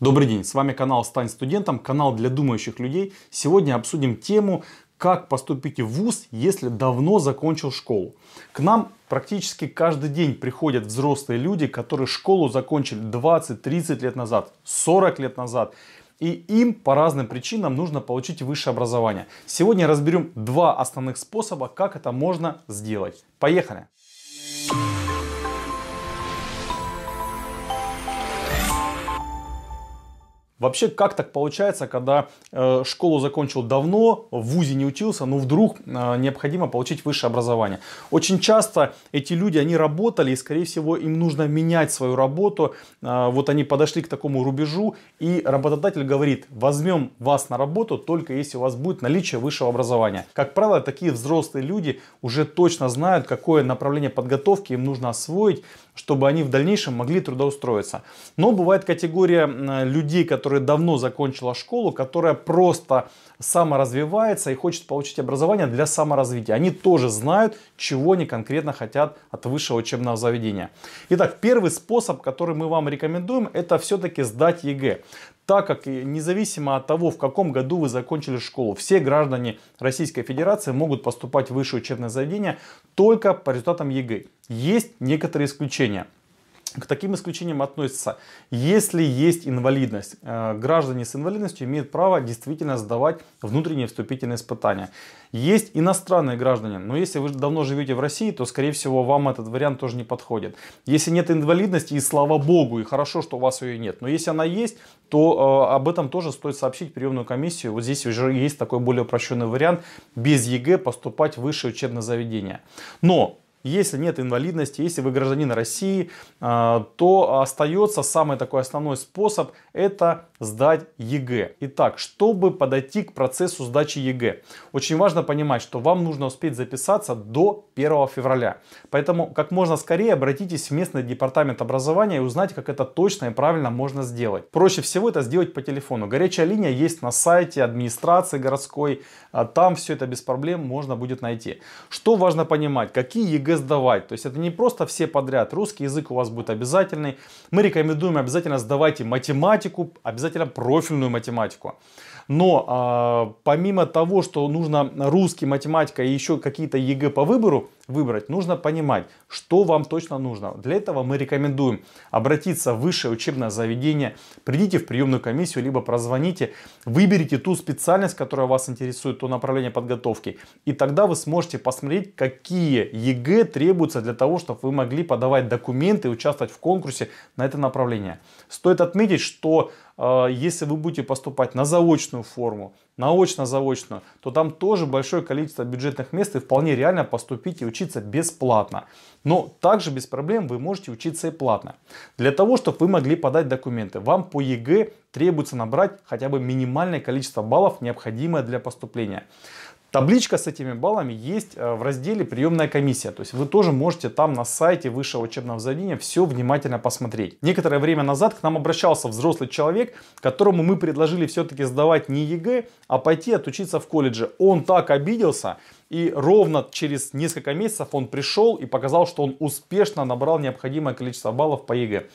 Добрый день, с вами канал «Стань студентом», канал для думающих людей. Сегодня обсудим тему «Как поступить в ВУЗ, если давно закончил школу?». К нам практически каждый день приходят взрослые люди, которые школу закончили 20-30 лет назад, 40 лет назад. И им по разным причинам нужно получить высшее образование. Сегодня разберем два основных способа, как это можно сделать. Поехали! Вообще, как так получается, когда э, школу закончил давно, в ВУЗе не учился, но вдруг э, необходимо получить высшее образование? Очень часто эти люди, они работали, и, скорее всего, им нужно менять свою работу. Э, вот они подошли к такому рубежу, и работодатель говорит, возьмем вас на работу, только если у вас будет наличие высшего образования. Как правило, такие взрослые люди уже точно знают, какое направление подготовки им нужно освоить, чтобы они в дальнейшем могли трудоустроиться. Но бывает категория людей, которые которая давно закончила школу, которая просто саморазвивается и хочет получить образование для саморазвития. Они тоже знают, чего они конкретно хотят от высшего учебного заведения. Итак, первый способ, который мы вам рекомендуем, это все-таки сдать ЕГЭ так как независимо от того, в каком году вы закончили школу, все граждане Российской Федерации могут поступать в высшее учебное заведение только по результатам ЕГЭ. Есть некоторые исключения – к таким исключениям относятся, если есть инвалидность. Э, граждане с инвалидностью имеют право действительно сдавать внутренние вступительные испытания. Есть иностранные граждане, но если вы давно живете в России, то, скорее всего, вам этот вариант тоже не подходит. Если нет инвалидности, и слава богу, и хорошо, что у вас ее нет. Но если она есть, то э, об этом тоже стоит сообщить приемную комиссию. Вот здесь уже есть такой более упрощенный вариант без ЕГЭ поступать в высшее учебное заведение. Но если нет инвалидности, если вы гражданин России, а, то остается самый такой основной способ – это сдать ЕГЭ. Итак, чтобы подойти к процессу сдачи ЕГЭ, очень важно понимать, что вам нужно успеть записаться до 1 февраля. Поэтому как можно скорее обратитесь в местный департамент образования и узнайте, как это точно и правильно можно сделать. Проще всего это сделать по телефону. Горячая линия есть на сайте администрации городской, а там все это без проблем можно будет найти. Что важно понимать, какие ЕГЭ сдавать. То есть это не просто все подряд. Русский язык у вас будет обязательный. Мы рекомендуем обязательно сдавайте математику, обязательно профильную математику. Но э, помимо того, что нужно русский, математика и еще какие-то ЕГЭ по выбору выбрать, нужно понимать, что вам точно нужно. Для этого мы рекомендуем обратиться в высшее учебное заведение, придите в приемную комиссию, либо прозвоните, выберите ту специальность, которая вас интересует, то направление подготовки. И тогда вы сможете посмотреть, какие ЕГЭ требуются для того, чтобы вы могли подавать документы и участвовать в конкурсе на это направление. Стоит отметить, что а, если вы будете поступать на заочную форму, наочно-заочную, то там тоже большое количество бюджетных мест и вполне реально поступить и учиться бесплатно. Но также без проблем вы можете учиться и платно. Для того, чтобы вы могли подать документы, вам по ЕГЭ требуется набрать хотя бы минимальное количество баллов, необходимое для поступления. Табличка с этими баллами есть э, в разделе «Приемная комиссия». То есть вы тоже можете там на сайте высшего учебного заведения все внимательно посмотреть. Некоторое время назад к нам обращался взрослый человек, которому мы предложили все-таки сдавать не ЕГЭ, а пойти отучиться в колледже. Он так обиделся, и ровно через несколько месяцев он пришел и показал, что он успешно набрал необходимое количество баллов по ЕГЭ.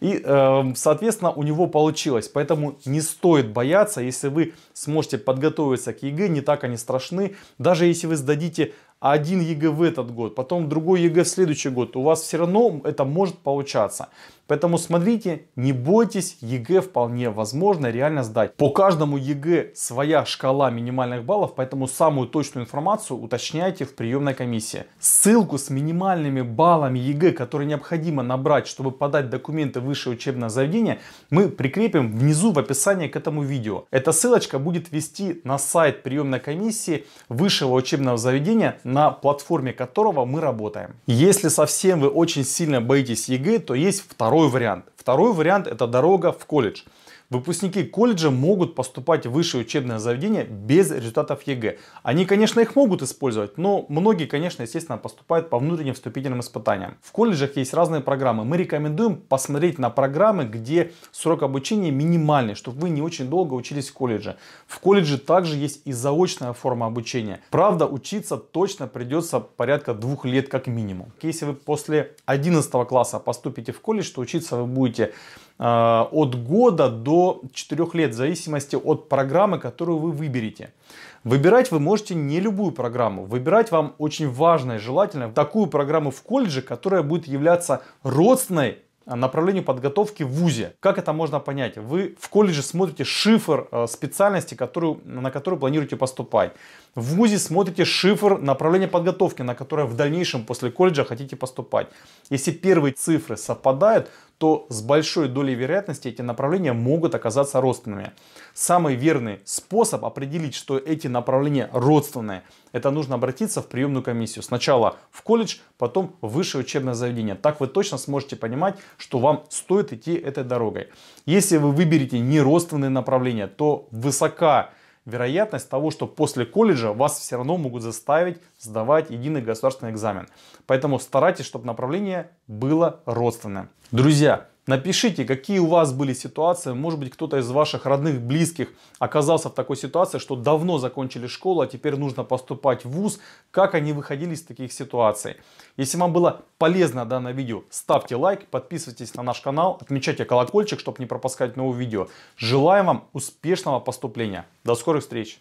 И, эм, соответственно, у него получилось. Поэтому не стоит бояться, если вы сможете подготовиться к ЕГЭ, не так они страшны. Даже если вы сдадите один ЕГЭ в этот год, потом другой ЕГЭ в следующий год, у вас все равно это может получаться. Поэтому смотрите, не бойтесь, ЕГЭ вполне возможно реально сдать. По каждому ЕГЭ своя шкала минимальных баллов, поэтому самую точную информацию уточняйте в приемной комиссии. Ссылку с минимальными баллами ЕГЭ, которые необходимо набрать, чтобы подать документы в высшее учебное заведение, мы прикрепим внизу в описании к этому видео. Эта ссылочка будет вести на сайт приемной комиссии высшего учебного заведения, на платформе которого мы работаем. Если совсем вы очень сильно боитесь ЕГЭ, то есть второй второй вариант. Второй вариант – это дорога в колледж. Выпускники колледжа могут поступать в высшее учебное заведение без результатов ЕГЭ. Они, конечно, их могут использовать, но многие, конечно, естественно, поступают по внутренним вступительным испытаниям. В колледжах есть разные программы. Мы рекомендуем посмотреть на программы, где срок обучения минимальный, чтобы вы не очень долго учились в колледже. В колледже также есть и заочная форма обучения. Правда, учиться точно придется порядка двух лет как минимум. Если вы после 11 класса поступите в колледж, то учиться вы будете э, от года до до 4 лет в зависимости от программы, которую вы выберете. Выбирать вы можете не любую программу. Выбирать вам очень важно и желательно такую программу в колледже, которая будет являться родственной а, направлению подготовки в ВУЗе. Как это можно понять? Вы в колледже смотрите шифр а, специальности, которую, на которую планируете поступать. В ВУЗе смотрите шифр направления подготовки, на которое в дальнейшем после колледжа хотите поступать. Если первые цифры совпадают, то с большой долей вероятности эти направления могут оказаться родственными. Самый верный способ определить, что эти направления родственные, это нужно обратиться в приемную комиссию. Сначала в колледж, потом в высшее учебное заведение. Так вы точно сможете понимать, что вам стоит идти этой дорогой. Если вы выберете не родственные направления, то высока вероятность того, что после колледжа вас все равно могут заставить сдавать единый государственный экзамен. Поэтому старайтесь, чтобы направление было родственное. Друзья, Напишите, какие у вас были ситуации. Может быть, кто-то из ваших родных, близких оказался в такой ситуации, что давно закончили школу, а теперь нужно поступать в ВУЗ. Как они выходили из таких ситуаций? Если вам было полезно данное видео, ставьте лайк, подписывайтесь на наш канал, отмечайте колокольчик, чтобы не пропускать новые видео. Желаем вам успешного поступления. До скорых встреч!